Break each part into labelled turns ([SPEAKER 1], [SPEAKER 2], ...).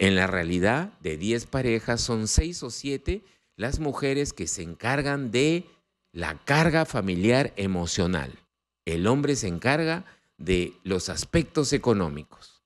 [SPEAKER 1] En la realidad, de 10 parejas, son 6 o 7 las mujeres que se encargan de la carga familiar emocional. El hombre se encarga de los aspectos económicos.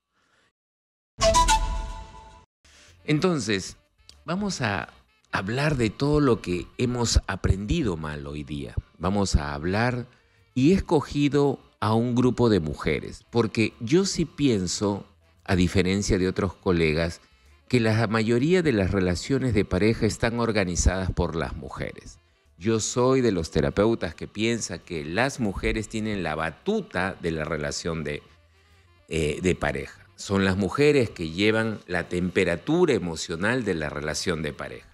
[SPEAKER 1] Entonces, vamos a hablar de todo lo que hemos aprendido mal hoy día. Vamos a hablar y he escogido a un grupo de mujeres, porque yo sí pienso a diferencia de otros colegas, que la mayoría de las relaciones de pareja están organizadas por las mujeres. Yo soy de los terapeutas que piensa que las mujeres tienen la batuta de la relación de, eh, de pareja. Son las mujeres que llevan la temperatura emocional de la relación de pareja.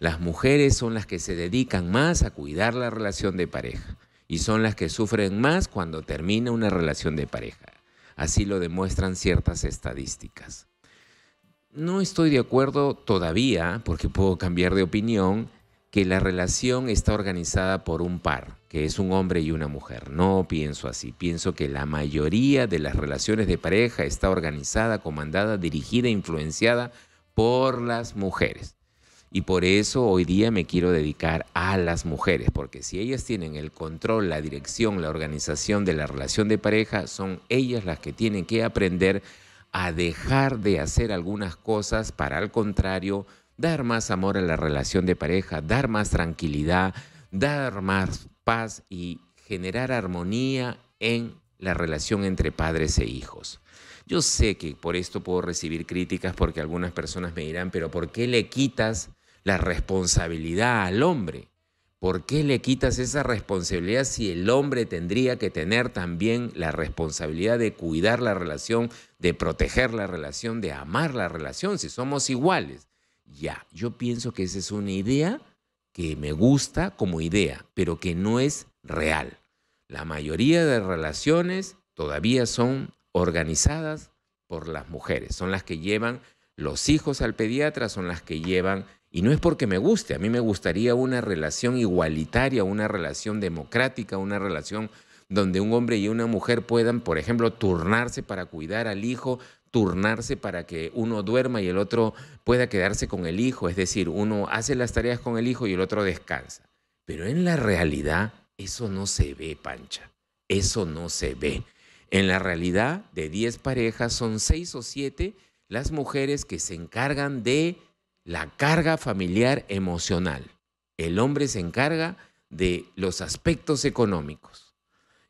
[SPEAKER 1] Las mujeres son las que se dedican más a cuidar la relación de pareja y son las que sufren más cuando termina una relación de pareja. Así lo demuestran ciertas estadísticas. No estoy de acuerdo todavía, porque puedo cambiar de opinión, que la relación está organizada por un par, que es un hombre y una mujer. No pienso así. Pienso que la mayoría de las relaciones de pareja está organizada, comandada, dirigida, e influenciada por las mujeres. Y por eso hoy día me quiero dedicar a las mujeres, porque si ellas tienen el control, la dirección, la organización de la relación de pareja, son ellas las que tienen que aprender a dejar de hacer algunas cosas para al contrario dar más amor a la relación de pareja, dar más tranquilidad, dar más paz y generar armonía en la relación entre padres e hijos. Yo sé que por esto puedo recibir críticas porque algunas personas me dirán, pero ¿por qué le quitas la responsabilidad al hombre. ¿Por qué le quitas esa responsabilidad si el hombre tendría que tener también la responsabilidad de cuidar la relación, de proteger la relación, de amar la relación, si somos iguales? Ya, yo pienso que esa es una idea que me gusta como idea, pero que no es real. La mayoría de relaciones todavía son organizadas por las mujeres, son las que llevan los hijos al pediatra, son las que llevan y no es porque me guste, a mí me gustaría una relación igualitaria, una relación democrática, una relación donde un hombre y una mujer puedan, por ejemplo, turnarse para cuidar al hijo, turnarse para que uno duerma y el otro pueda quedarse con el hijo, es decir, uno hace las tareas con el hijo y el otro descansa. Pero en la realidad eso no se ve, pancha, eso no se ve. En la realidad, de 10 parejas, son 6 o 7 las mujeres que se encargan de la carga familiar emocional. El hombre se encarga de los aspectos económicos.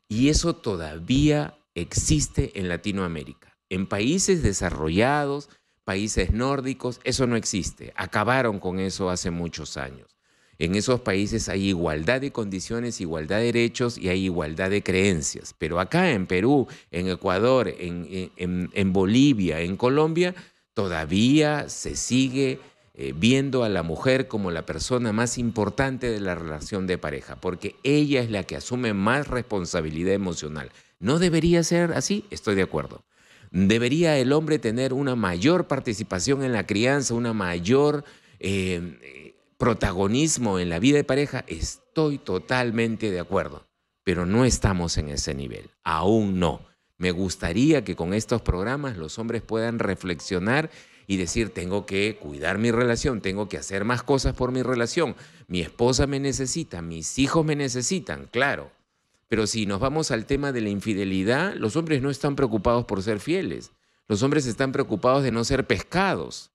[SPEAKER 1] Y eso todavía existe en Latinoamérica. En países desarrollados, países nórdicos, eso no existe. Acabaron con eso hace muchos años. En esos países hay igualdad de condiciones, igualdad de derechos y hay igualdad de creencias. Pero acá en Perú, en Ecuador, en, Bolivia, en Colombia, todavía se sigue eh, viendo a la mujer como la persona más importante de la relación de pareja, porque ella es la que asume más responsabilidad emocional. ¿No debería ser así? Estoy de acuerdo. ¿Debería el hombre tener una mayor participación en la crianza, una mayor eh, protagonismo en la vida de pareja? Estoy totalmente de acuerdo, pero no estamos en ese nivel, aún no. Me gustaría que con estos programas los hombres puedan reflexionar y decir, tengo que cuidar mi relación, tengo que hacer más cosas por mi relación, mi esposa me necesita, mis hijos me necesitan, claro. Pero si nos vamos al tema de la infidelidad, los hombres no están preocupados por ser fieles, los hombres están preocupados de no ser pescados.